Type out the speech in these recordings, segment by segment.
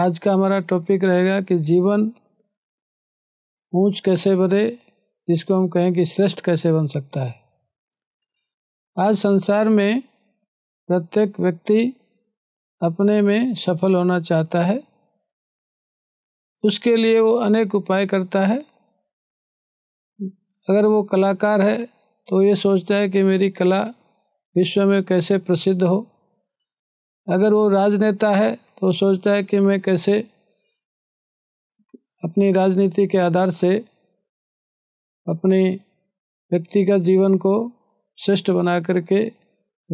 आज का हमारा टॉपिक रहेगा कि जीवन ऊंच कैसे बने जिसको हम कहें कि श्रेष्ठ कैसे बन सकता है आज संसार में प्रत्येक व्यक्ति अपने में सफल होना चाहता है उसके लिए वो अनेक उपाय करता है अगर वो कलाकार है तो ये सोचता है कि मेरी कला विश्व में कैसे प्रसिद्ध हो अगर वो राजनेता है तो सोचता है कि मैं कैसे अपनी राजनीति के आधार से अपने व्यक्तिगत जीवन को श्रेष्ठ बना करके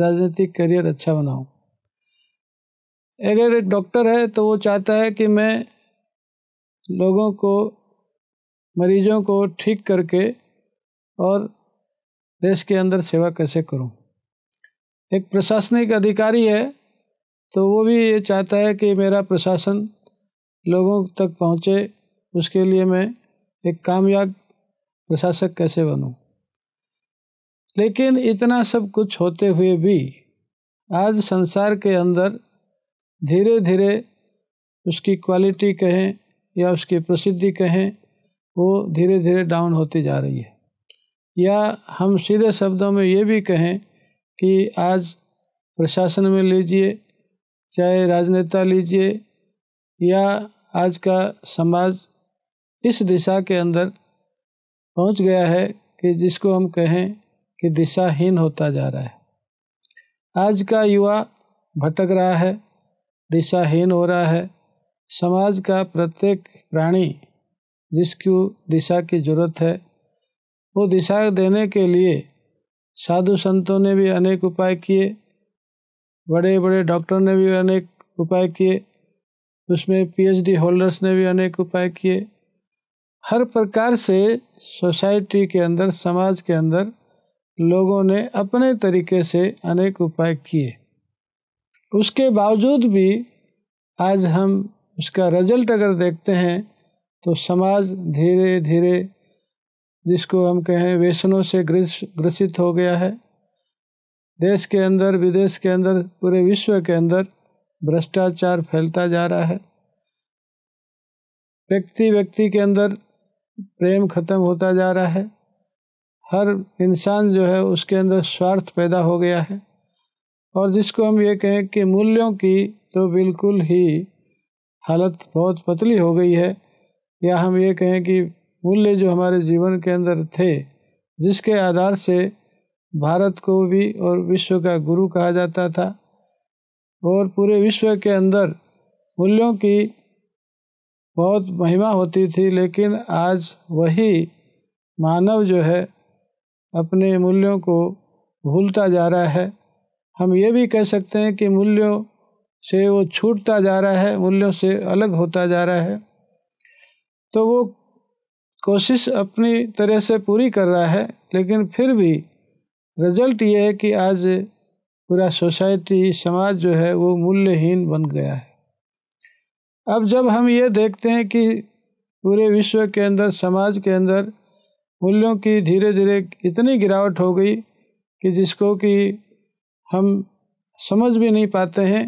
राजनीतिक करियर अच्छा बनाऊं अगर एक डॉक्टर है तो वो चाहता है कि मैं लोगों को मरीजों को ठीक करके और देश के अंदर सेवा कैसे करूं एक प्रशासनिक अधिकारी है तो वो भी ये चाहता है कि मेरा प्रशासन लोगों तक पहुँचे उसके लिए मैं एक कामयाब प्रशासक कैसे बनूँ लेकिन इतना सब कुछ होते हुए भी आज संसार के अंदर धीरे धीरे उसकी क्वालिटी कहें या उसकी प्रसिद्धि कहें वो धीरे धीरे डाउन होती जा रही है या हम सीधे शब्दों में ये भी कहें कि आज प्रशासन में लीजिए चाहे राजनेता लीजिए या आज का समाज इस दिशा के अंदर पहुंच गया है कि जिसको हम कहें कि दिशाहीन होता जा रहा है आज का युवा भटक रहा है दिशाहीन हो रहा है समाज का प्रत्येक प्राणी जिसको दिशा की जरूरत है वो दिशा देने के लिए साधु संतों ने भी अनेक उपाय किए बड़े बड़े डॉक्टर ने भी अनेक उपाय किए उसमें पीएचडी होल्डर्स ने भी अनेक उपाय किए हर प्रकार से सोसाइटी के अंदर समाज के अंदर लोगों ने अपने तरीके से अनेक उपाय किए उसके बावजूद भी आज हम उसका रिजल्ट अगर देखते हैं तो समाज धीरे धीरे जिसको हम कहें व्यसनों से ग्रसित हो गया है देश के अंदर विदेश के अंदर पूरे विश्व के अंदर भ्रष्टाचार फैलता जा रहा है व्यक्ति व्यक्ति के अंदर प्रेम खत्म होता जा रहा है हर इंसान जो है उसके अंदर स्वार्थ पैदा हो गया है और जिसको हम ये कहें कि मूल्यों की तो बिल्कुल ही हालत बहुत पतली हो गई है या हम ये कहें कि मूल्य जो हमारे जीवन के अंदर थे जिसके आधार से भारत को भी और विश्व का गुरु कहा जाता था और पूरे विश्व के अंदर मूल्यों की बहुत महिमा होती थी लेकिन आज वही मानव जो है अपने मूल्यों को भूलता जा रहा है हम ये भी कह सकते हैं कि मूल्यों से वो छूटता जा रहा है मूल्यों से अलग होता जा रहा है तो वो कोशिश अपनी तरह से पूरी कर रहा है लेकिन फिर भी रिजल्ट ये है कि आज पूरा सोसाइटी समाज जो है वो मूल्यहीन बन गया है अब जब हम ये देखते हैं कि पूरे विश्व के अंदर समाज के अंदर मूल्यों की धीरे धीरे इतनी गिरावट हो गई कि जिसको कि हम समझ भी नहीं पाते हैं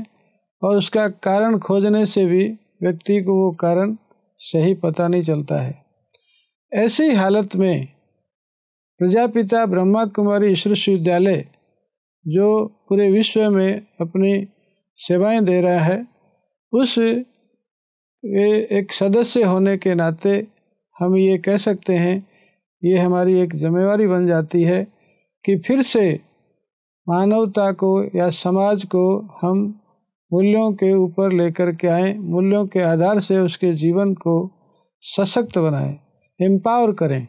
और उसका कारण खोजने से भी व्यक्ति को वो कारण सही पता नहीं चलता है ऐसी हालत में प्रजापिता ब्रह्मा कुमारी ईश्वर विश्वविद्यालय जो पूरे विश्व में अपनी सेवाएं दे रहा है उस एक सदस्य होने के नाते हम ये कह सकते हैं ये हमारी एक जिम्मेवारी बन जाती है कि फिर से मानवता को या समाज को हम मूल्यों के ऊपर लेकर के आए मूल्यों के आधार से उसके जीवन को सशक्त बनाएं एम्पावर करें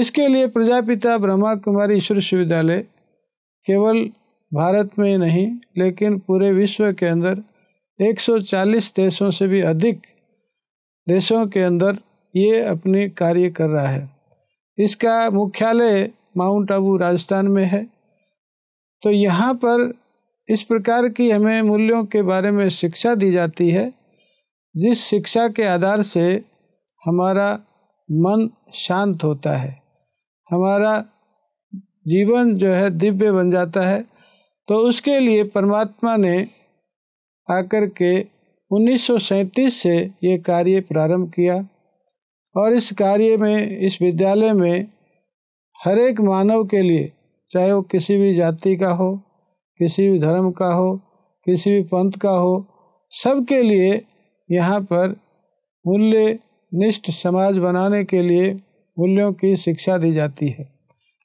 इसके लिए प्रजापिता ब्रह्मा कुमारी ईश्वर विश्वविद्यालय केवल भारत में ही नहीं लेकिन पूरे विश्व के अंदर 140 देशों से भी अधिक देशों के अंदर ये अपने कार्य कर रहा है इसका मुख्यालय माउंट आबू राजस्थान में है तो यहाँ पर इस प्रकार की हमें मूल्यों के बारे में शिक्षा दी जाती है जिस शिक्षा के आधार से हमारा मन शांत होता है हमारा जीवन जो है दिव्य बन जाता है तो उसके लिए परमात्मा ने आकर के 1937 से ये कार्य प्रारंभ किया और इस कार्य में इस विद्यालय में हर एक मानव के लिए चाहे वो किसी भी जाति का हो किसी भी धर्म का हो किसी भी पंथ का हो सबके लिए यहाँ पर मूल्य निष्ठ समाज बनाने के लिए मूल्यों की शिक्षा दी जाती है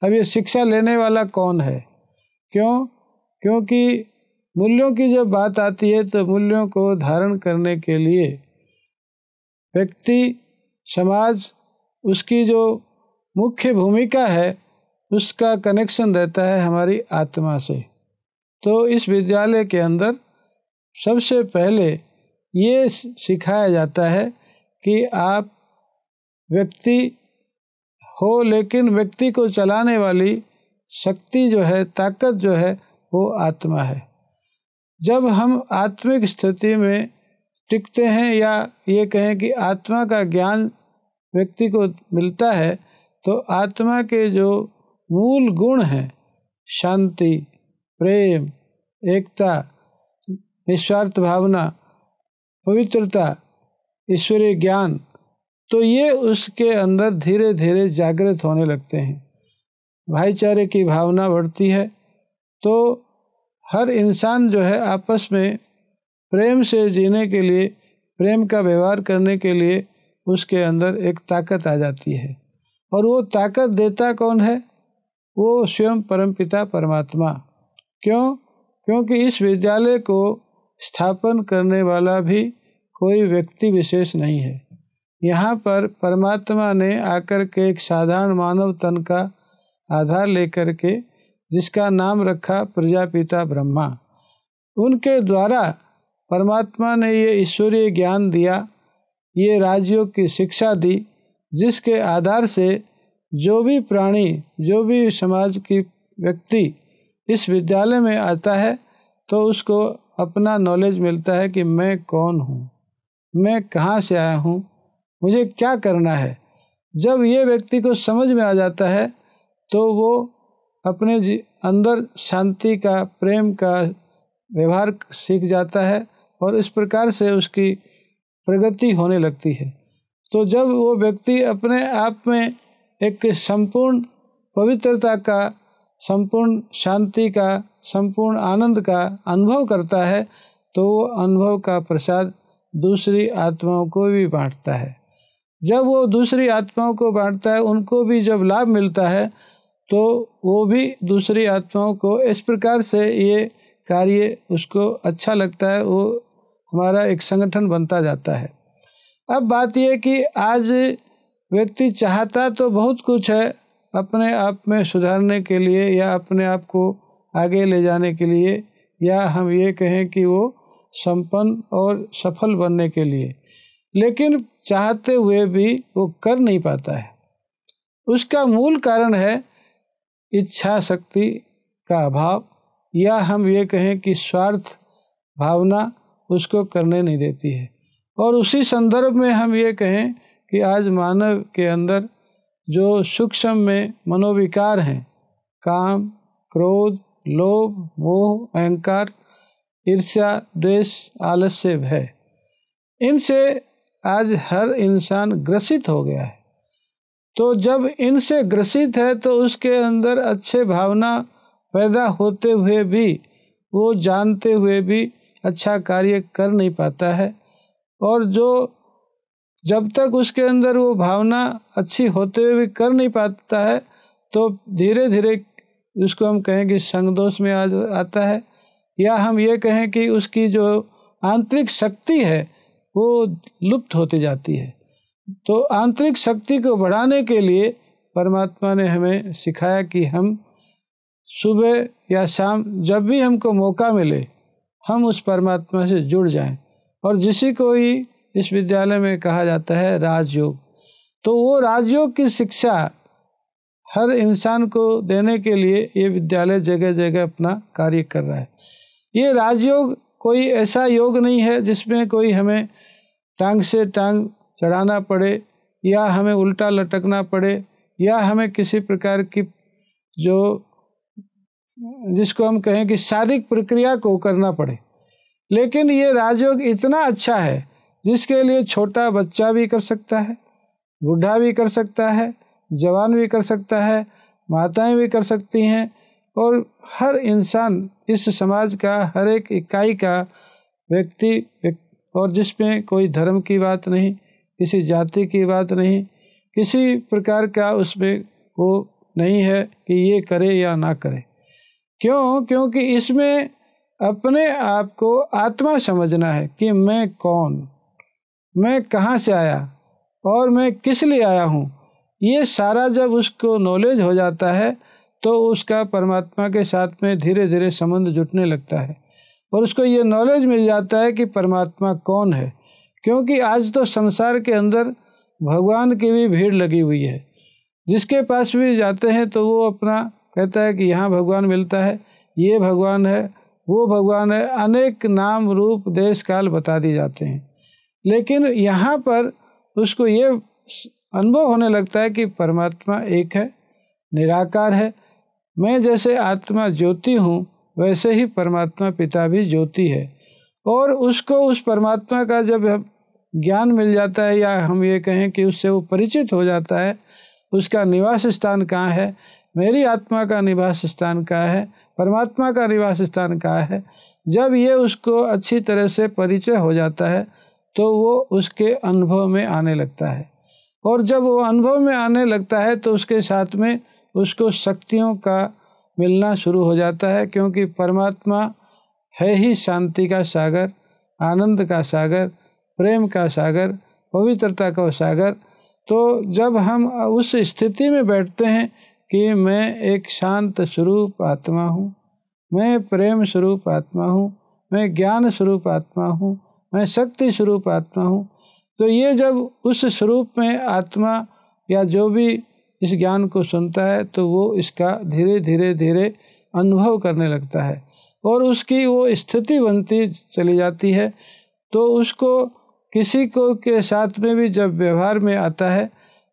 अब ये शिक्षा लेने वाला कौन है क्यों क्योंकि मूल्यों की जब बात आती है तो मूल्यों को धारण करने के लिए व्यक्ति समाज उसकी जो मुख्य भूमिका है उसका कनेक्शन रहता है हमारी आत्मा से तो इस विद्यालय के अंदर सबसे पहले ये सिखाया जाता है कि आप व्यक्ति हो लेकिन व्यक्ति को चलाने वाली शक्ति जो है ताकत जो है वो आत्मा है जब हम आत्मिक स्थिति में टिकते हैं या ये कहें कि आत्मा का ज्ञान व्यक्ति को मिलता है तो आत्मा के जो मूल गुण हैं शांति प्रेम एकता निस्वार्थ भावना पवित्रता ईश्वरीय ज्ञान तो ये उसके अंदर धीरे धीरे जागृत होने लगते हैं भाईचारे की भावना बढ़ती है तो हर इंसान जो है आपस में प्रेम से जीने के लिए प्रेम का व्यवहार करने के लिए उसके अंदर एक ताकत आ जाती है और वो ताकत देता कौन है वो स्वयं परमपिता परमात्मा क्यों क्योंकि इस विद्यालय को स्थापन करने वाला भी कोई व्यक्ति विशेष नहीं है यहाँ पर परमात्मा ने आकर के एक साधारण मानव तन का आधार लेकर के जिसका नाम रखा प्रजापिता ब्रह्मा उनके द्वारा परमात्मा ने ये ईश्वरीय ज्ञान दिया ये राज्यों की शिक्षा दी जिसके आधार से जो भी प्राणी जो भी समाज की व्यक्ति इस विद्यालय में आता है तो उसको अपना नॉलेज मिलता है कि मैं कौन हूँ मैं कहाँ से आया हूँ मुझे क्या करना है जब ये व्यक्ति को समझ में आ जाता है तो वो अपने जी अंदर शांति का प्रेम का व्यवहार सीख जाता है और इस प्रकार से उसकी प्रगति होने लगती है तो जब वो व्यक्ति अपने आप में एक संपूर्ण पवित्रता का संपूर्ण शांति का संपूर्ण आनंद का अनुभव करता है तो वो अनुभव का प्रसाद दूसरी आत्माओं को भी बांटता है जब वो दूसरी आत्माओं को बांटता है उनको भी जब लाभ मिलता है तो वो भी दूसरी आत्माओं को इस प्रकार से ये कार्य उसको अच्छा लगता है वो हमारा एक संगठन बनता जाता है अब बात यह कि आज व्यक्ति चाहता तो बहुत कुछ है अपने आप में सुधारने के लिए या अपने आप को आगे ले जाने के लिए या हम ये कहें कि वो संपन्न और सफल बनने के लिए लेकिन चाहते हुए भी वो कर नहीं पाता है उसका मूल कारण है इच्छा शक्ति का अभाव या हम ये कहें कि स्वार्थ भावना उसको करने नहीं देती है और उसी संदर्भ में हम ये कहें कि आज मानव के अंदर जो सूक्ष्म में मनोविकार हैं काम क्रोध लोभ मोह अहंकार ईर्ष्या द्वेष आलस्य भय इनसे आज हर इंसान ग्रसित हो गया है तो जब इनसे ग्रसित है तो उसके अंदर अच्छे भावना पैदा होते हुए भी वो जानते हुए भी अच्छा कार्य कर नहीं पाता है और जो जब तक उसके अंदर वो भावना अच्छी होते हुए भी कर नहीं पाता है तो धीरे धीरे उसको हम कहें कि संगदोष में आ आता है या हम ये कहें कि उसकी जो आंतरिक शक्ति है वो लुप्त होती जाती है तो आंतरिक शक्ति को बढ़ाने के लिए परमात्मा ने हमें सिखाया कि हम सुबह या शाम जब भी हमको मौका मिले हम उस परमात्मा से जुड़ जाएं और जिसे को ही इस विद्यालय में कहा जाता है राजयोग तो वो राजयोग की शिक्षा हर इंसान को देने के लिए ये विद्यालय जगह जगह अपना कार्य कर रहा है ये राजयोग कोई ऐसा योग नहीं है जिसमें कोई हमें टांग से टांग चढ़ाना पड़े या हमें उल्टा लटकना पड़े या हमें किसी प्रकार की जो जिसको हम कहें कि शारीरिक प्रक्रिया को करना पड़े लेकिन ये राजयोग इतना अच्छा है जिसके लिए छोटा बच्चा भी कर सकता है बूढ़ा भी कर सकता है जवान भी कर सकता है माताएं भी कर सकती हैं और हर इंसान इस समाज का हर एक इकाई का व्यक्ति और जिसमें कोई धर्म की बात नहीं किसी जाति की बात नहीं किसी प्रकार का उसमें वो नहीं है कि ये करे या ना करे क्यों क्योंकि इसमें अपने आप को आत्मा समझना है कि मैं कौन मैं कहाँ से आया और मैं किस लिए आया हूँ ये सारा जब उसको नॉलेज हो जाता है तो उसका परमात्मा के साथ में धीरे धीरे संबंध जुटने लगता है और उसको ये नॉलेज मिल जाता है कि परमात्मा कौन है क्योंकि आज तो संसार के अंदर भगवान की भी भीड़ लगी हुई है जिसके पास भी जाते हैं तो वो अपना कहता है कि यहाँ भगवान मिलता है ये भगवान है वो भगवान है अनेक नाम रूप देश काल बता दिए जाते हैं लेकिन यहाँ पर उसको ये अनुभव होने लगता है कि परमात्मा एक है निराकार है मैं जैसे आत्मा ज्योति हूँ वैसे ही परमात्मा पिता भी ज्योति है और उसको उस परमात्मा का जब ज्ञान मिल जाता है या हम ये कहें कि उससे वो परिचित हो जाता है उसका निवास स्थान कहाँ है मेरी आत्मा का निवास स्थान कहाँ है परमात्मा का निवास स्थान कहाँ है जब ये उसको अच्छी तरह से परिचय हो जाता है तो वो उसके अनुभव में आने लगता है और जब वो अनुभव में आने लगता है तो उसके साथ में उसको शक्तियों का मिलना शुरू हो जाता है क्योंकि परमात्मा है ही शांति का सागर आनंद का सागर प्रेम का सागर पवित्रता का सागर तो जब हम उस स्थिति में बैठते हैं कि मैं एक शांत स्वरूप आत्मा हूँ मैं प्रेम स्वरूप आत्मा हूँ मैं ज्ञान स्वरूप आत्मा हूँ मैं शक्ति स्वरूप आत्मा हूँ तो ये जब उस स्वरूप में आत्मा या जो भी इस ज्ञान को सुनता है तो वो इसका धीरे धीरे धीरे अनुभव करने लगता है और उसकी वो स्थिति बनती चली जाती है तो उसको किसी को के साथ में भी जब व्यवहार में आता है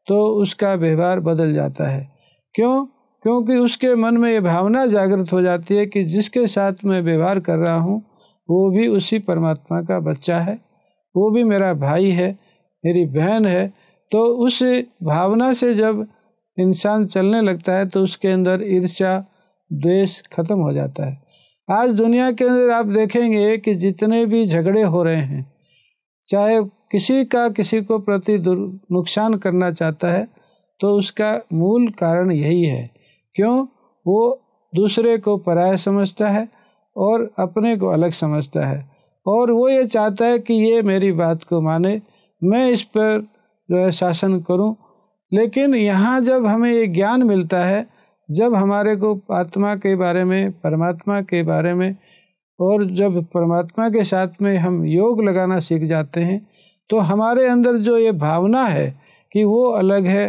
तो उसका व्यवहार बदल जाता है क्यों क्योंकि उसके मन में ये भावना जागृत हो जाती है कि जिसके साथ मैं व्यवहार कर रहा हूँ वो भी उसी परमात्मा का बच्चा है वो भी मेरा भाई है मेरी बहन है तो उस भावना से जब इंसान चलने लगता है तो उसके अंदर ईर्ष्या द्वेष खत्म हो जाता है आज दुनिया के अंदर आप देखेंगे कि जितने भी झगड़े हो रहे हैं चाहे किसी का किसी को प्रति नुकसान करना चाहता है तो उसका मूल कारण यही है क्यों वो दूसरे को पराया समझता है और अपने को अलग समझता है और वो ये चाहता है कि ये मेरी बात को माने मैं इस पर जो है शासन करूं लेकिन यहाँ जब हमें ये ज्ञान मिलता है जब हमारे को आत्मा के बारे में परमात्मा के बारे में और जब परमात्मा के साथ में हम योग लगाना सीख जाते हैं तो हमारे अंदर जो ये भावना है कि वो अलग है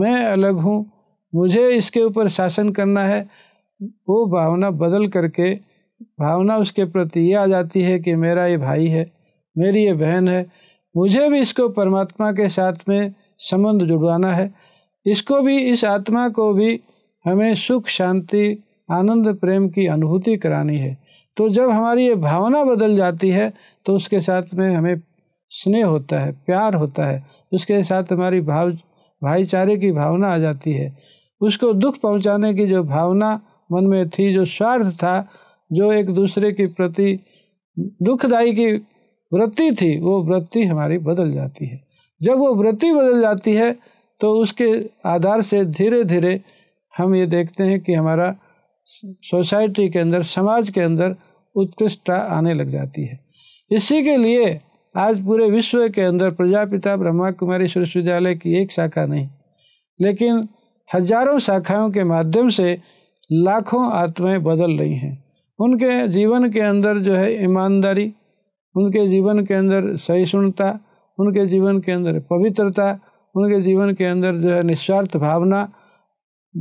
मैं अलग हूँ मुझे इसके ऊपर शासन करना है वो भावना बदल करके भावना उसके प्रति ये आ जाती है कि मेरा ये भाई है मेरी ये बहन है मुझे भी इसको परमात्मा के साथ में संबंध जुड़वाना है इसको भी इस आत्मा को भी हमें सुख शांति आनंद प्रेम की अनुभूति करानी है तो जब हमारी ये भावना बदल जाती है तो उसके साथ में हमें स्नेह होता है प्यार होता है उसके साथ हमारी भाव भाईचारे की भावना आ जाती है उसको दुख पहुंचाने की जो भावना मन में थी जो स्वार्थ था जो एक दूसरे के प्रति दुखदायी की वृत्ति थी वो वृत्ति हमारी बदल जाती है जब वो वृत्ति बदल जाती है तो उसके आधार से धीरे धीरे हम ये देखते हैं कि हमारा सोसाइटी के अंदर समाज के अंदर उत्कृष्टता आने लग जाती है इसी के लिए आज पूरे विश्व के अंदर प्रजापिता ब्रह्मा कुमारी विश्वविद्यालय की एक शाखा नहीं लेकिन हजारों शाखाओं के माध्यम से लाखों आत्माएं बदल रही हैं उनके जीवन के अंदर जो है ईमानदारी उनके जीवन के अंदर सहिष्णुता उनके जीवन के अंदर पवित्रता उनके जीवन के अंदर जो है निस्वार्थ भावना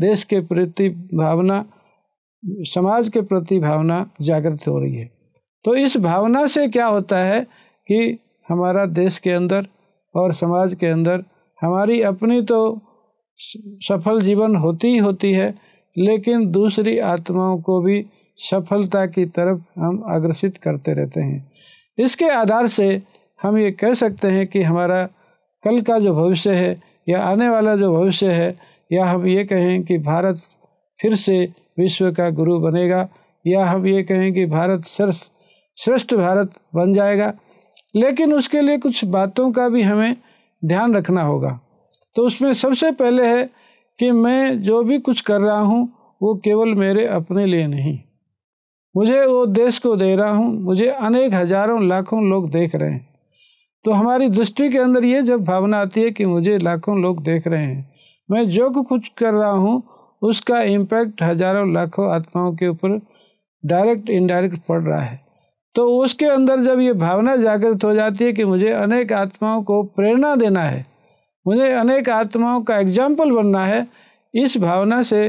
देश के प्रति भावना समाज के प्रति भावना जागृत हो रही है तो इस भावना से क्या होता है कि हमारा देश के अंदर और समाज के अंदर हमारी अपनी तो सफल जीवन होती ही होती है लेकिन दूसरी आत्माओं को भी सफलता की तरफ हम अग्रसित करते रहते हैं इसके आधार से हम ये कह सकते हैं कि हमारा कल का जो भविष्य है या आने वाला जो भविष्य है या हम ये कहें कि भारत फिर से विश्व का गुरु बनेगा या हम ये कहें कि भारत सर श्रेष्ठ भारत बन जाएगा लेकिन उसके लिए कुछ बातों का भी हमें ध्यान रखना होगा तो उसमें सबसे पहले है कि मैं जो भी कुछ कर रहा हूँ वो केवल मेरे अपने लिए नहीं मुझे वो देश को दे रहा हूँ मुझे अनेक हजारों लाखों लोग देख रहे हैं तो हमारी दृष्टि के अंदर ये जब भावना आती है कि मुझे लाखों लोग देख रहे हैं मैं जो कुछ कर रहा हूँ उसका इम्पैक्ट हजारों लाखों आत्माओं के ऊपर डायरेक्ट इनडायरेक्ट पड़ रहा है तो उसके अंदर जब ये भावना जागृत हो जाती है कि मुझे अनेक आत्माओं को प्रेरणा देना है मुझे अनेक आत्माओं का एग्जाम्पल बनना है इस भावना से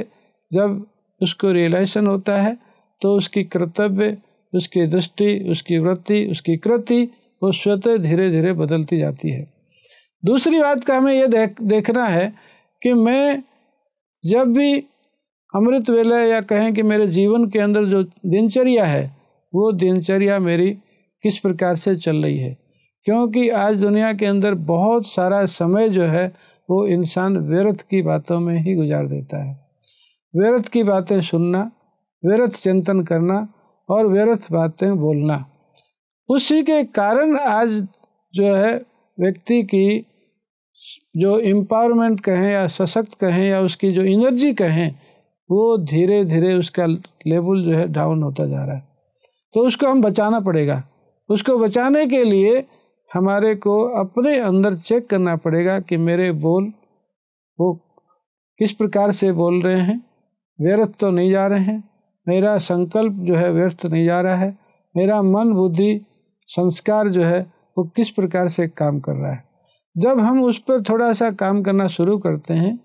जब उसको रियलाइजेशन होता है तो उसकी कर्तव्य उसकी दृष्टि उसकी वृत्ति उसकी कृति वो स्वतः धीरे धीरे बदलती जाती है दूसरी बात का हमें यह देख देखना है कि मैं जब भी अमृत वेला या कहें कि मेरे जीवन के अंदर जो दिनचर्या है वो दिनचर्या मेरी किस प्रकार से चल रही है क्योंकि आज दुनिया के अंदर बहुत सारा समय जो है वो इंसान व्यर्थ की बातों में ही गुजार देता है व्यर्थ की बातें सुनना व्यर्थ चिंतन करना और व्यर्थ बातें बोलना उसी के कारण आज जो है व्यक्ति की जो एम्पावरमेंट कहें या सशक्त कहें या उसकी जो एनर्जी कहें वो धीरे धीरे उसका लेवल जो है डाउन होता जा रहा है तो उसको हम बचाना पड़ेगा उसको बचाने के लिए हमारे को अपने अंदर चेक करना पड़ेगा कि मेरे बोल वो किस प्रकार से बोल रहे हैं व्यर्थ तो नहीं जा रहे हैं मेरा संकल्प जो है व्यर्थ नहीं जा रहा है मेरा मन बुद्धि संस्कार जो है वो किस प्रकार से काम कर रहा है जब हम उस पर थोड़ा सा काम करना शुरू करते हैं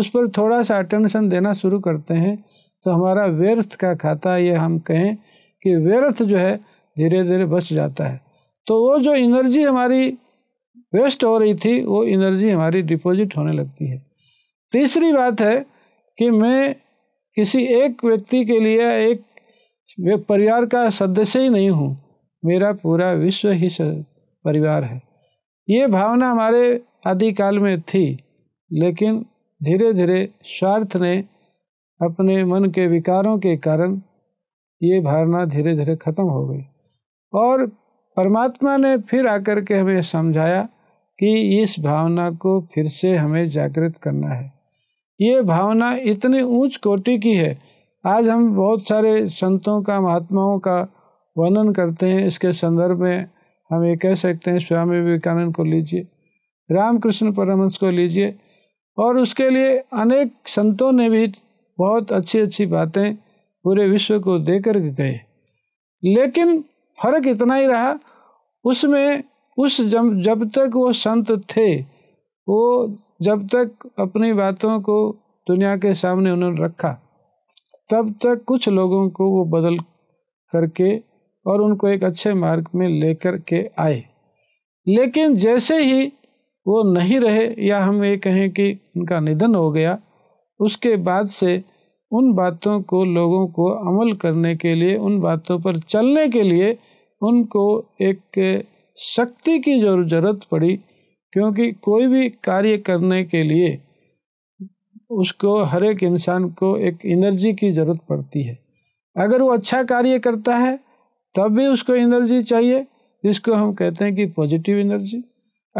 उस पर थोड़ा सा अटेंशन देना शुरू करते हैं तो हमारा व्यर्थ का खाता ये हम कहें कि व्यर्थ जो है धीरे धीरे बच जाता है तो वो जो एनर्जी हमारी वेस्ट हो रही थी वो एनर्जी हमारी डिपॉजिट होने लगती है तीसरी बात है कि मैं किसी एक व्यक्ति के लिए एक परिवार का सदस्य ही नहीं हूँ मेरा पूरा विश्व ही परिवार है ये भावना हमारे आदिकाल में थी लेकिन धीरे धीरे स्वार्थ ने अपने मन के विकारों के कारण ये भावना धीरे धीरे खत्म हो गई और परमात्मा ने फिर आकर के हमें समझाया कि इस भावना को फिर से हमें जागृत करना है ये भावना इतनी ऊंच कोटि की है आज हम बहुत सारे संतों का महात्माओं का वर्णन करते हैं इसके संदर्भ में हम ये कह सकते हैं स्वामी विवेकानंद को लीजिए रामकृष्ण परमंश को लीजिए और उसके लिए अनेक संतों ने भी बहुत अच्छी अच्छी बातें पूरे विश्व को देकर गए लेकिन फर्क इतना ही रहा उसमें उस जब जब तक वो संत थे वो जब तक अपनी बातों को दुनिया के सामने उन्होंने रखा तब तक कुछ लोगों को वो बदल करके और उनको एक अच्छे मार्ग में लेकर के आए लेकिन जैसे ही वो नहीं रहे या हम ये कहें कि उनका निधन हो गया उसके बाद से उन बातों को लोगों को अमल करने के लिए उन बातों पर चलने के लिए उनको एक शक्ति की ज़रूरत पड़ी क्योंकि कोई भी कार्य करने के लिए उसको हर एक इंसान को एक एनर्जी की ज़रूरत पड़ती है अगर वो अच्छा कार्य करता है तब भी उसको एनर्जी चाहिए जिसको हम कहते हैं कि पॉजिटिव एनर्जी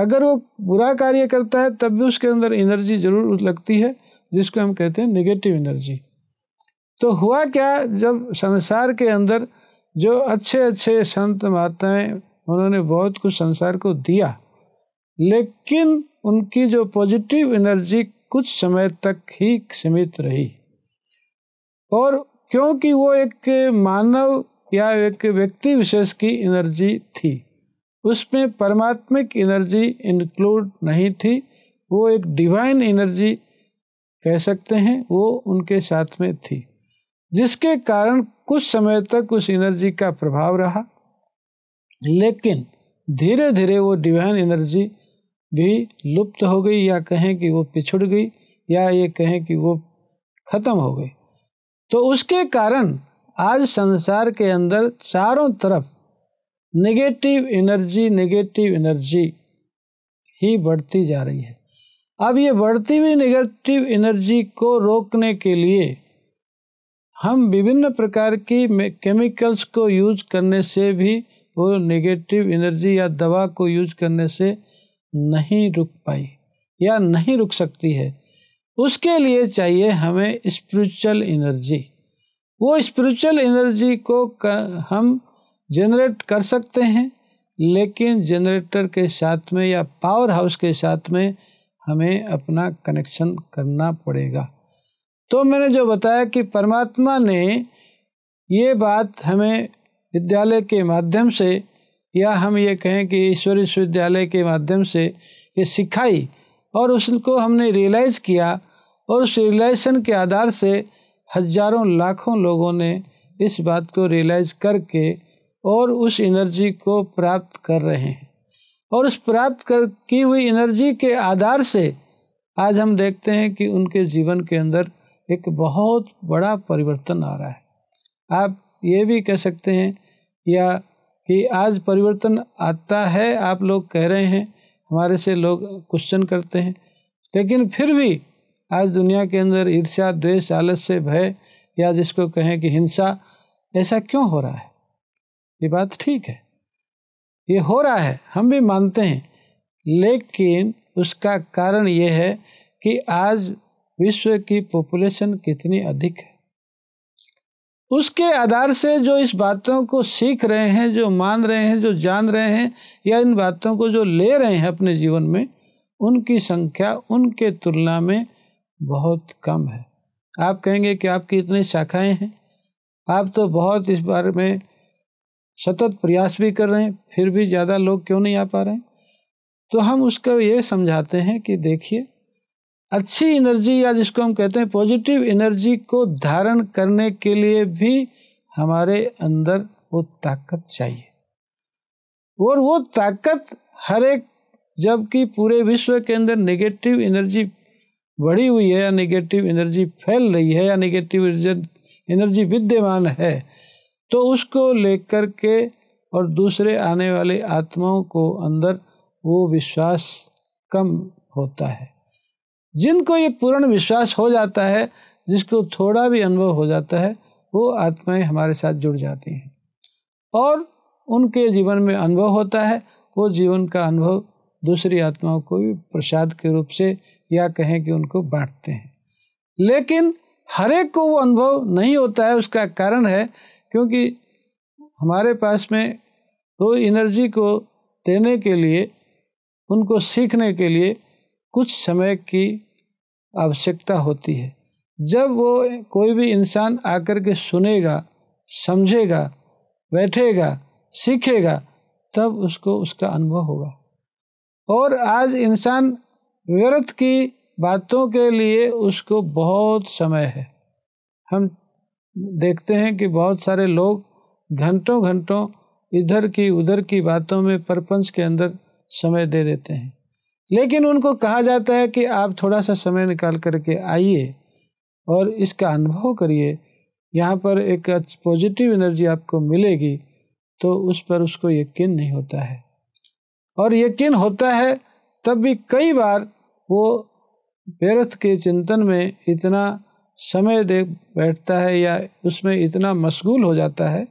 अगर वो बुरा कार्य करता है तब भी उसके अंदर एनर्जी जरूर लगती है जिसको हम कहते हैं नेगेटिव एनर्जी तो हुआ क्या जब संसार के अंदर जो अच्छे अच्छे संत महात्माएँ उन्होंने बहुत कुछ संसार को दिया लेकिन उनकी जो पॉजिटिव एनर्जी कुछ समय तक ही सीमित रही और क्योंकि वो एक मानव या एक व्यक्ति विशेष की एनर्जी थी उसमें परमात्मिक एनर्जी इंक्लूड नहीं थी वो एक डिवाइन एनर्जी कह सकते हैं वो उनके साथ में थी जिसके कारण कुछ समय तक उस एनर्जी का प्रभाव रहा लेकिन धीरे धीरे वो डिवाइन एनर्जी भी लुप्त हो गई या कहें कि वो पिछड़ गई या ये कहें कि वो ख़त्म हो गई तो उसके कारण आज संसार के अंदर चारों तरफ नेगेटिव एनर्जी नेगेटिव एनर्जी ही बढ़ती जा रही है अब ये बढ़ती हुई नेगेटिव एनर्जी को रोकने के लिए हम विभिन्न प्रकार की केमिकल्स को यूज करने से भी वो नेगेटिव एनर्जी या दवा को यूज करने से नहीं रुक पाई या नहीं रुक सकती है उसके लिए चाहिए हमें स्पिरिचुअल एनर्जी वो स्पिरिचुअल एनर्जी को कर, हम जनरेट कर सकते हैं लेकिन जनरेटर के साथ में या पावर हाउस के साथ में हमें अपना कनेक्शन करना पड़ेगा तो मैंने जो बताया कि परमात्मा ने ये बात हमें विद्यालय के माध्यम से या हम ये कहें कि ईश्वर विश्वविद्यालय के माध्यम से ये सिखाई और उसको हमने रियलाइज़ किया और उस रियलाइजेशन के आधार से हजारों लाखों लोगों ने इस बात को रियलाइज करके और उस एनर्जी को प्राप्त कर रहे हैं और उस प्राप्त कर की हुई एनर्जी के आधार से आज हम देखते हैं कि उनके जीवन के अंदर एक बहुत बड़ा परिवर्तन आ रहा है आप ये भी कह सकते हैं या कि आज परिवर्तन आता है आप लोग कह रहे हैं हमारे से लोग क्वेश्चन करते हैं लेकिन फिर भी आज दुनिया के अंदर ईर्ष्या द्वेष आलस्य भय या जिसको कहें कि हिंसा ऐसा क्यों हो रहा है ये बात ठीक है ये हो रहा है हम भी मानते हैं लेकिन उसका कारण ये है कि आज विश्व की पॉपुलेशन कितनी अधिक है उसके आधार से जो इस बातों को सीख रहे हैं जो मान रहे हैं जो जान रहे हैं या इन बातों को जो ले रहे हैं अपने जीवन में उनकी संख्या उनके तुलना में बहुत कम है आप कहेंगे कि आपकी इतनी शाखाएं हैं आप तो बहुत इस बारे में सतत प्रयास भी कर रहे हैं फिर भी ज़्यादा लोग क्यों नहीं आ पा रहे हैं तो हम उसको ये समझाते हैं कि देखिए अच्छी एनर्जी या जिसको हम कहते हैं पॉजिटिव एनर्जी को धारण करने के लिए भी हमारे अंदर वो ताकत चाहिए और वो ताकत हर एक जबकि पूरे विश्व के अंदर नेगेटिव एनर्जी बढ़ी हुई है या निगेटिव एनर्जी फैल रही है या निगेटिव एनर्जी विद्यमान है तो उसको लेकर के और दूसरे आने वाले आत्माओं को अंदर वो विश्वास कम होता है जिनको ये पूर्ण विश्वास हो जाता है जिसको थोड़ा भी अनुभव हो जाता है वो आत्माएं हमारे साथ जुड़ जाती हैं और उनके जीवन में अनुभव होता है वो जीवन का अनुभव दूसरी आत्माओं को भी प्रसाद के रूप से या कहें कि उनको बांटते हैं लेकिन हर एक को वो अनुभव नहीं होता है उसका कारण है क्योंकि हमारे पास में वो एनर्जी को देने के लिए उनको सीखने के लिए कुछ समय की आवश्यकता होती है जब वो कोई भी इंसान आकर के सुनेगा समझेगा बैठेगा सीखेगा तब उसको उसका अनुभव होगा और आज इंसान व्यर्थ की बातों के लिए उसको बहुत समय है हम देखते हैं कि बहुत सारे लोग घंटों घंटों इधर की उधर की बातों में परपंच के अंदर समय दे देते हैं लेकिन उनको कहा जाता है कि आप थोड़ा सा समय निकाल करके आइए और इसका अनुभव करिए यहाँ पर एक पॉजिटिव एनर्जी आपको मिलेगी तो उस पर उसको यकीन नहीं होता है और यकीन होता है तब भी कई बार वो व्यर्थ के चिंतन में इतना समय दे बैठता है या उसमें इतना मशगूल हो जाता है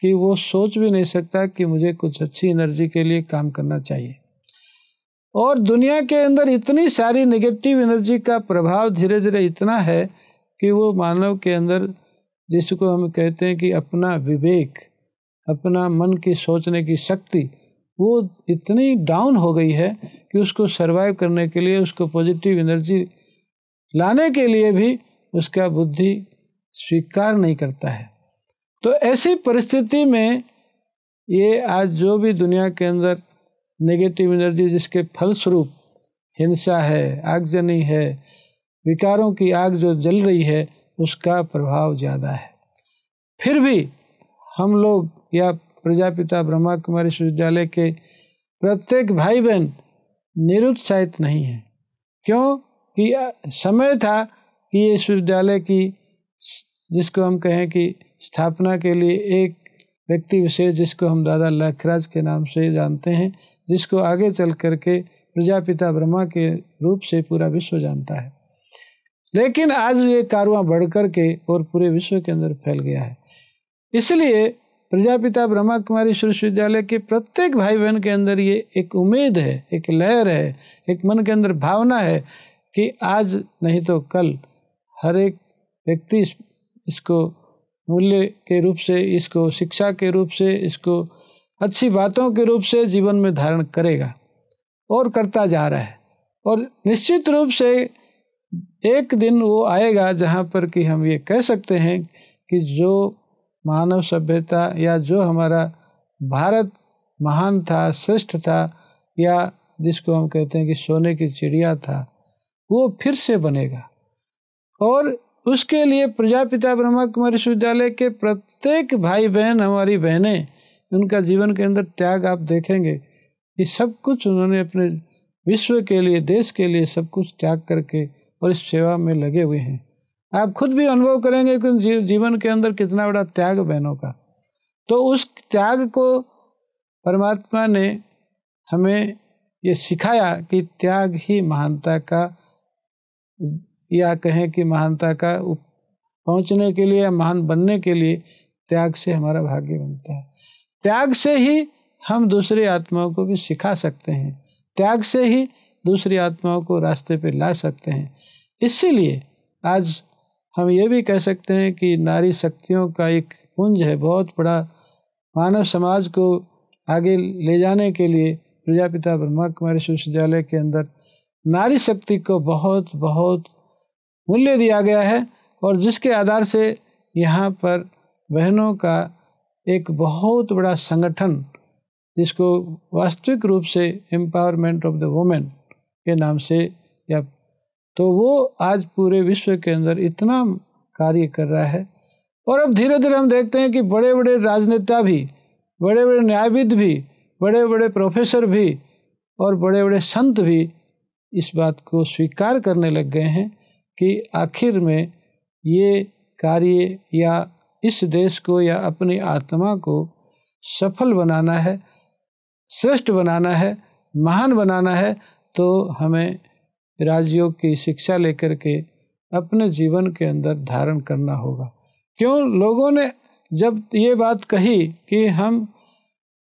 कि वो सोच भी नहीं सकता कि मुझे कुछ अच्छी एनर्जी के लिए काम करना चाहिए और दुनिया के अंदर इतनी सारी नेगेटिव एनर्जी का प्रभाव धीरे धीरे इतना है कि वो मानव के अंदर जिसको हम कहते हैं कि अपना विवेक अपना मन की सोचने की शक्ति वो इतनी डाउन हो गई है कि उसको सर्वाइव करने के लिए उसको पॉजिटिव एनर्जी लाने के लिए भी उसका बुद्धि स्वीकार नहीं करता है तो ऐसी परिस्थिति में ये आज जो भी दुनिया के अंदर नेगेटिव एनर्जी जिसके फलस्वरूप हिंसा है आगजनी है विकारों की आग जो जल रही है उसका प्रभाव ज़्यादा है फिर भी हम लोग या प्रजापिता ब्रह्मा कुमारी विश्वविद्यालय के प्रत्येक भाई बहन निरुत्साहित नहीं है क्यों कि समय था कि ये विश्वविद्यालय की जिसको हम कहें कि स्थापना के लिए एक व्यक्ति विशेष जिसको हम दादा लखराज के नाम से जानते हैं जिसको आगे चल करके प्रजापिता ब्रह्मा के रूप से पूरा विश्व जानता है लेकिन आज ये कारवा बढ़ कर के और पूरे विश्व के अंदर फैल गया है इसलिए प्रजापिता ब्रह्मा कुमारी विश्वविद्यालय के प्रत्येक भाई बहन के अंदर ये एक उम्मीद है एक लहर है एक मन के अंदर भावना है कि आज नहीं तो कल हर एक व्यक्ति इस, इसको मूल्य के रूप से इसको शिक्षा के रूप से इसको अच्छी बातों के रूप से जीवन में धारण करेगा और करता जा रहा है और निश्चित रूप से एक दिन वो आएगा जहाँ पर कि हम ये कह सकते हैं कि जो मानव सभ्यता या जो हमारा भारत महान था श्रेष्ठ था या जिसको हम कहते हैं कि सोने की चिड़िया था वो फिर से बनेगा और उसके लिए प्रजापिता ब्रह्मा कुमारी विश्वविद्यालय के प्रत्येक भाई बहन हमारी बहनें उनका जीवन के अंदर त्याग आप देखेंगे कि सब कुछ उन्होंने अपने विश्व के लिए देश के लिए सब कुछ त्याग करके और इस सेवा में लगे हुए हैं आप खुद भी अनुभव करेंगे कि जीव, जीवन के अंदर कितना बड़ा त्याग बहनों का तो उस त्याग को परमात्मा ने हमें ये सिखाया कि त्याग ही महानता का या कहें कि महानता का पहुंचने के लिए या महान बनने के लिए त्याग से हमारा भाग्य बनता है त्याग से ही हम दूसरी आत्माओं को भी सिखा सकते हैं त्याग से ही दूसरी आत्माओं को रास्ते पर ला सकते हैं इसीलिए आज हम ये भी कह सकते हैं कि नारी शक्तियों का एक पुंज है बहुत बड़ा मानव समाज को आगे ले जाने के लिए प्रजापिता ब्रह्मा कुमारी विश्वविद्यालय के अंदर नारी शक्ति को बहुत बहुत मूल्य दिया गया है और जिसके आधार से यहाँ पर बहनों का एक बहुत बड़ा संगठन जिसको वास्तविक रूप से एम्पावरमेंट ऑफ द वुमेन के नाम से या तो वो आज पूरे विश्व के अंदर इतना कार्य कर रहा है और अब धीरे धीरे हम देखते हैं कि बड़े बड़े राजनेता भी बड़े बड़े न्यायविद भी बड़े बड़े प्रोफेसर भी और बड़े बड़े संत भी इस बात को स्वीकार करने लग गए हैं कि आखिर में ये कार्य या इस देश को या अपनी आत्मा को सफल बनाना है श्रेष्ठ बनाना है महान बनाना है तो हमें राजयोग की शिक्षा लेकर के अपने जीवन के अंदर धारण करना होगा क्यों लोगों ने जब ये बात कही कि हम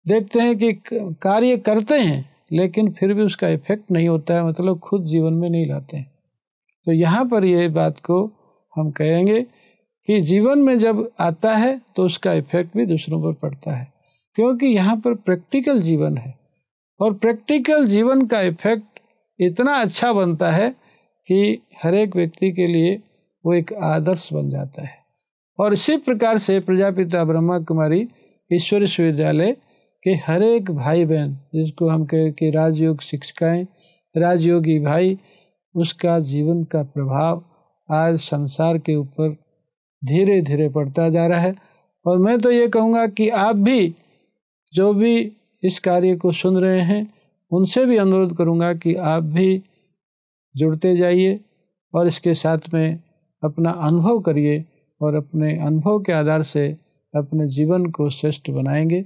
देखते हैं कि कार्य करते हैं लेकिन फिर भी उसका इफेक्ट नहीं होता है मतलब खुद जीवन में नहीं लाते हैं तो यहाँ पर ये बात को हम कहेंगे कि जीवन में जब आता है तो उसका इफेक्ट भी दूसरों पर पड़ता है क्योंकि यहाँ पर प्रैक्टिकल जीवन है और प्रैक्टिकल जीवन का इफेक्ट इतना अच्छा बनता है कि हर एक व्यक्ति के लिए वो एक आदर्श बन जाता है और इसी प्रकार से प्रजापिता ब्रह्मा कुमारी ईश्वर विश्वविद्यालय के हर एक भाई बहन जिसको हम कहें कि राजयोग शिक्षिकाएँ राजयोगी भाई उसका जीवन का प्रभाव आज संसार के ऊपर धीरे धीरे पड़ता जा रहा है और मैं तो ये कहूँगा कि आप भी जो भी इस कार्य को सुन रहे हैं उनसे भी अनुरोध करूँगा कि आप भी जुड़ते जाइए और इसके साथ में अपना अनुभव करिए और अपने अनुभव के आधार से अपने जीवन को श्रेष्ठ बनाएंगे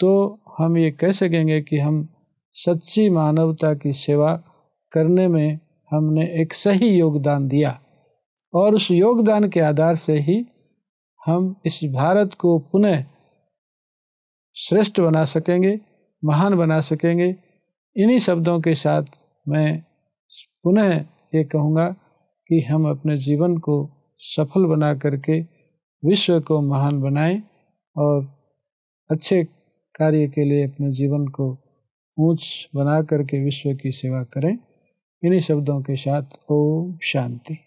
तो हम ये कह सकेंगे कि हम सच्ची मानवता की सेवा करने में हमने एक सही योगदान दिया और उस योगदान के आधार से ही हम इस भारत को पुनः श्रेष्ठ बना सकेंगे महान बना सकेंगे इन्हीं शब्दों के साथ मैं पुनः ये कहूँगा कि हम अपने जीवन को सफल बना करके विश्व को महान बनाएं और अच्छे कार्य के लिए अपने जीवन को ऊंच बना करके विश्व की सेवा करें इन्हीं शब्दों के साथ ओम शांति